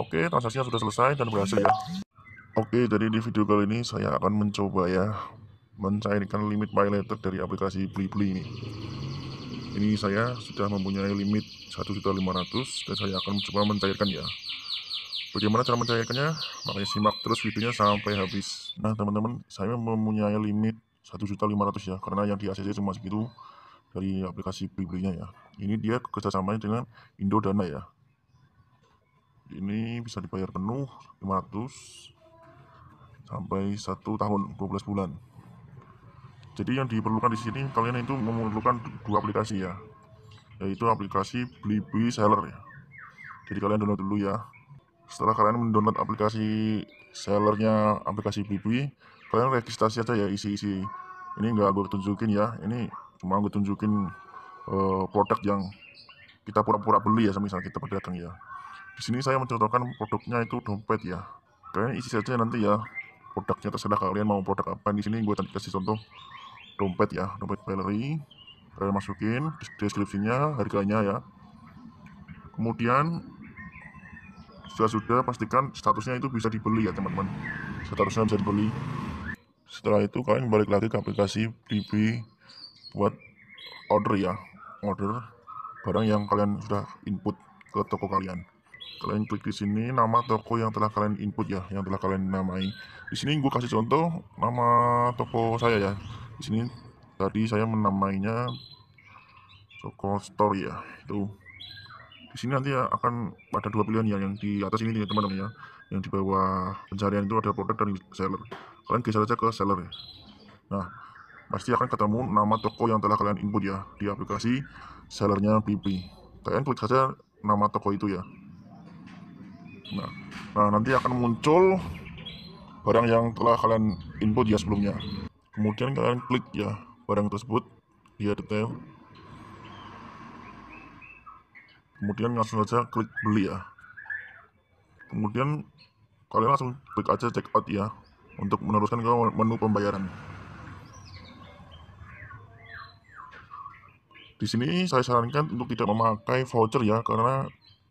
Oke, transaksinya sudah selesai dan berhasil ya. Oke, jadi di video kali ini saya akan mencoba ya mencairkan limit pay letter dari aplikasi Blibli ini. Ini saya sudah mempunyai limit 1.500 dan saya akan mencoba mencairkan ya. Bagaimana cara mencairkannya? Makanya simak terus videonya sampai habis. Nah, teman-teman, saya mempunyai limit 1.500 ya karena yang di ACC cuma segitu dari aplikasi Blibli-nya ya. Ini dia kerjasamanya dengan Indodana ya ini bisa dibayar penuh 500 sampai satu tahun 12 bulan jadi yang diperlukan di sini kalian itu memerlukan dua aplikasi ya yaitu aplikasi Blibli Seller ya jadi kalian download dulu ya setelah kalian mendownload aplikasi sellernya aplikasi Blibli kalian registrasi aja ya isi-isi ini enggak gue tunjukin ya ini cuma gue tunjukin uh, produk yang kita pura-pura beli ya misalnya kita pedagang ya di sini saya mencontohkan produknya itu dompet ya. Kalian isi saja nanti ya produknya terserah kalian mau produk apa. Di sini gue tadi kasih contoh dompet ya, dompet Valerie. Kalian masukin deskripsinya, harganya ya. Kemudian sudah sudah pastikan statusnya itu bisa dibeli ya teman-teman. Statusnya bisa dibeli. Setelah itu kalian balik lagi ke aplikasi BB buat order ya, order barang yang kalian sudah input ke toko kalian kalian klik di sini nama toko yang telah kalian input ya yang telah kalian namai di sini gue kasih contoh nama toko saya ya di sini tadi saya menamainya toko store ya itu di sini nanti ya akan ada dua pilihan ya yang di atas ini teman-teman ya yang di bawah pencarian itu ada produk dan seller kalian geser aja ke seller ya. nah pasti akan ketemu nama toko yang telah kalian input ya di aplikasi sellernya BP kalian klik saja nama toko itu ya nah, nah nanti akan muncul barang yang telah kalian input ya sebelumnya kemudian kalian klik ya barang tersebut lihat detail kemudian langsung saja klik beli ya kemudian kalian langsung klik aja check out ya untuk meneruskan ke menu pembayaran di sini saya sarankan untuk tidak memakai voucher ya karena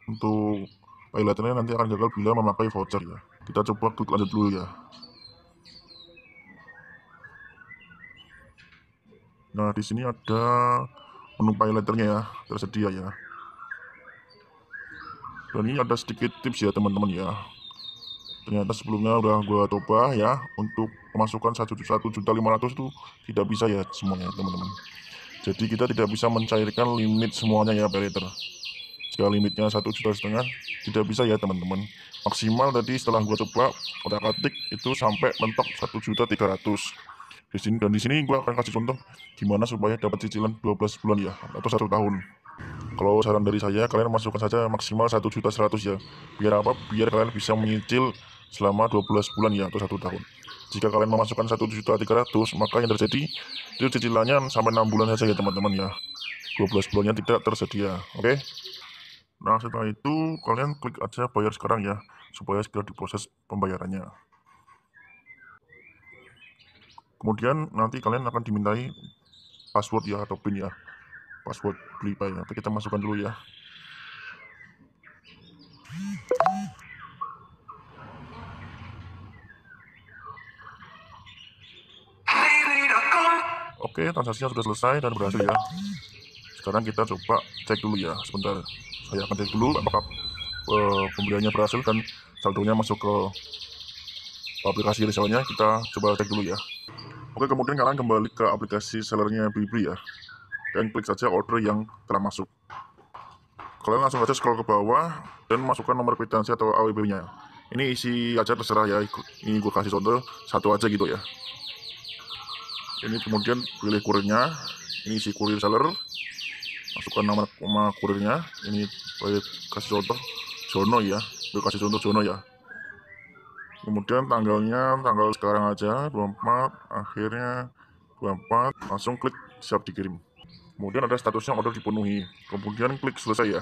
untuk pilotnya nanti akan gagal bila memakai voucher ya. Kita coba klik lanjut dulu ya. Nah, di sini ada menu piloternya ya, tersedia ya. Dan ini ada sedikit tips ya teman-teman ya. Ternyata sebelumnya udah gue coba ya, untuk pemasukan 1.500 itu tidak bisa ya semuanya teman-teman. Jadi kita tidak bisa mencairkan limit semuanya ya piloter ya limitnya satu juta setengah tidak bisa ya teman-teman maksimal tadi setelah gua coba otak atik itu sampai mentok satu juta tiga ratus di sini dan di sini gua akan kasih contoh gimana supaya dapat cicilan 12 bulan ya atau satu tahun kalau saran dari saya kalian masukkan saja maksimal satu juta seratus ya biar apa biar kalian bisa menyicil selama 12 bulan ya atau satu tahun jika kalian memasukkan satu juta tiga ratus maka yang terjadi itu cicilannya sampai enam bulan saja ya teman-teman ya 12 bulannya tidak tersedia oke okay? Nah setelah itu kalian klik aja bayar sekarang ya supaya segera diproses pembayarannya. Kemudian nanti kalian akan dimintai password ya atau pin ya password beli ya. Nanti kita masukkan dulu ya. Oke, transaksinya sudah selesai dan berhasil ya sekarang kita coba cek dulu ya sebentar saya akan cek dulu apakah uh, pembeliannya berhasil dan saldonya masuk ke aplikasi resellernya kita coba cek dulu ya oke kemudian sekarang kembali ke aplikasi sellernya Blibli ya dan klik saja order yang telah masuk kalian langsung aja scroll ke bawah dan masukkan nomor kwitansi atau AWB nya ini isi aja terserah ya ini gue kasih contoh satu aja gitu ya ini kemudian pilih kurirnya ini isi kurir seller masukkan nama nama kurirnya ini saya kasih contoh Jono ya saya kasih contoh Jono ya kemudian tanggalnya tanggal sekarang aja 24 akhirnya 24 langsung klik siap dikirim kemudian ada statusnya order dipenuhi kemudian klik selesai ya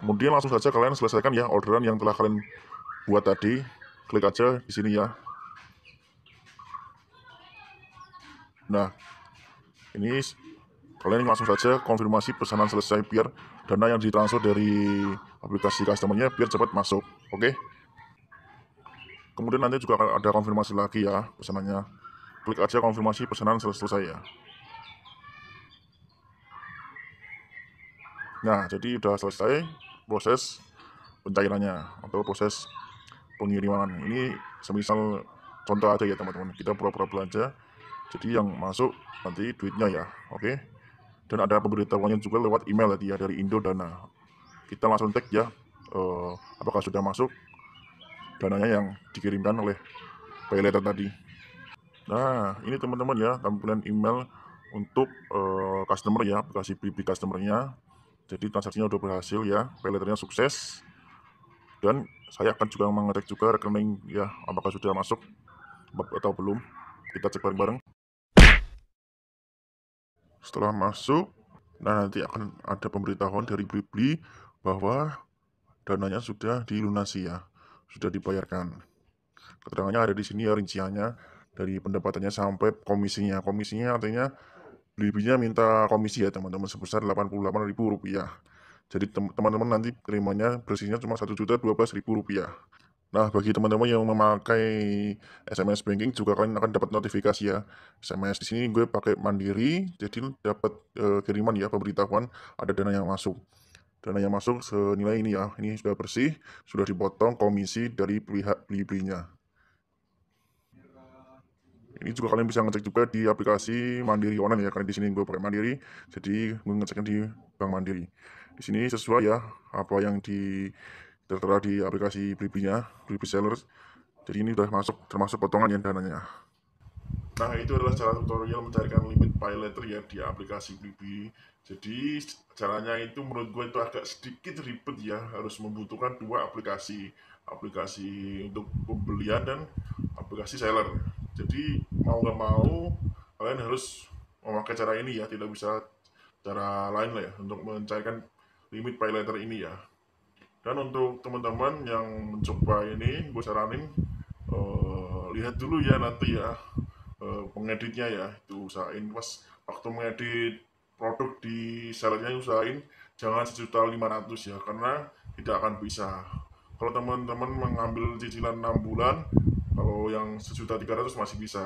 kemudian langsung saja kalian selesaikan ya orderan yang telah kalian buat tadi klik aja di sini ya nah ini Kalian langsung saja konfirmasi pesanan selesai biar dana yang ditransfer dari aplikasi customernya biar cepat masuk. Oke? Okay? Kemudian nanti juga akan ada konfirmasi lagi ya pesanannya. Klik aja konfirmasi pesanan selesai ya. Nah, jadi sudah selesai proses pencairannya atau proses pengiriman. Ini semisal contoh aja ya teman-teman. Kita pura-pura belanja. Jadi yang masuk nanti duitnya ya. Oke. Okay? dan ada pemberitahuannya juga lewat email tadi ya dari Indo Dana. Kita langsung cek ya eh, apakah sudah masuk dananya yang dikirimkan oleh paylater tadi. Nah, ini teman-teman ya tampilan email untuk eh, customer ya, aplikasi BB customernya. Jadi transaksinya sudah berhasil ya, pay letternya sukses. Dan saya akan juga mengecek juga rekening ya apakah sudah masuk atau belum. Kita cek bareng-bareng. Setelah masuk, nah nanti akan ada pemberitahuan dari Blibli bahwa dananya sudah dilunasi ya, sudah dibayarkan. Keterangannya ada di sini ya rinciannya dari pendapatannya sampai komisinya. Komisinya artinya Blibli nya minta komisi ya teman-teman sebesar 88.000 rupiah. Jadi teman-teman nanti terimanya bersihnya cuma satu juta dua ribu rupiah. Nah, bagi teman-teman yang memakai SMS banking juga kalian akan dapat notifikasi ya. SMS di sini gue pakai Mandiri, jadi dapat e, kiriman ya pemberitahuan ada dana yang masuk. Dana yang masuk senilai ini ya. Ini sudah bersih, sudah dipotong komisi dari pihak beli-belinya. Ini juga kalian bisa ngecek juga di aplikasi Mandiri online ya. Karena di sini gue pakai Mandiri, jadi gue ngeceknya di Bank Mandiri. Di sini sesuai ya apa yang di tertera di aplikasi Blibli-nya, Blibli Jadi ini sudah masuk termasuk potongan ya dananya. Nah, itu adalah cara tutorial mencarikan limit pay letter ya di aplikasi Blibli. Jadi, caranya itu menurut gue itu agak sedikit ribet ya, harus membutuhkan dua aplikasi, aplikasi untuk pembelian dan aplikasi seller. Jadi, mau nggak mau kalian harus memakai cara ini ya, tidak bisa cara lain lah ya untuk mencarikan limit pay letter ini ya dan untuk teman-teman yang mencoba ini gue saranin uh, lihat dulu ya nanti ya uh, pengeditnya ya itu usahain pas waktu mengedit produk di sellernya usahain jangan sejuta lima ratus ya karena tidak akan bisa kalau teman-teman mengambil cicilan enam bulan kalau yang sejuta tiga ratus masih bisa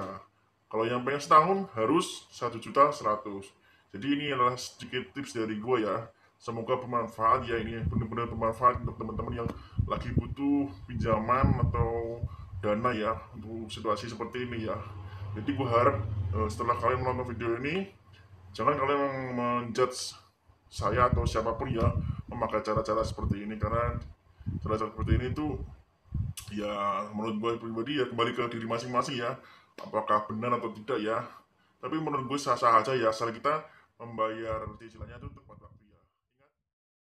kalau yang pengen setahun harus satu juta seratus jadi ini adalah sedikit tips dari gue ya semoga bermanfaat ya ini benar-benar bermanfaat untuk teman-teman yang lagi butuh pinjaman atau dana ya untuk situasi seperti ini ya jadi gue harap eh, setelah kalian menonton video ini jangan kalian menjudge saya atau siapapun ya memakai cara-cara seperti ini karena cara-cara seperti ini tuh ya menurut gue pribadi ya kembali ke diri masing-masing ya apakah benar atau tidak ya tapi menurut gue sah-sah aja ya asal kita membayar cicilannya itu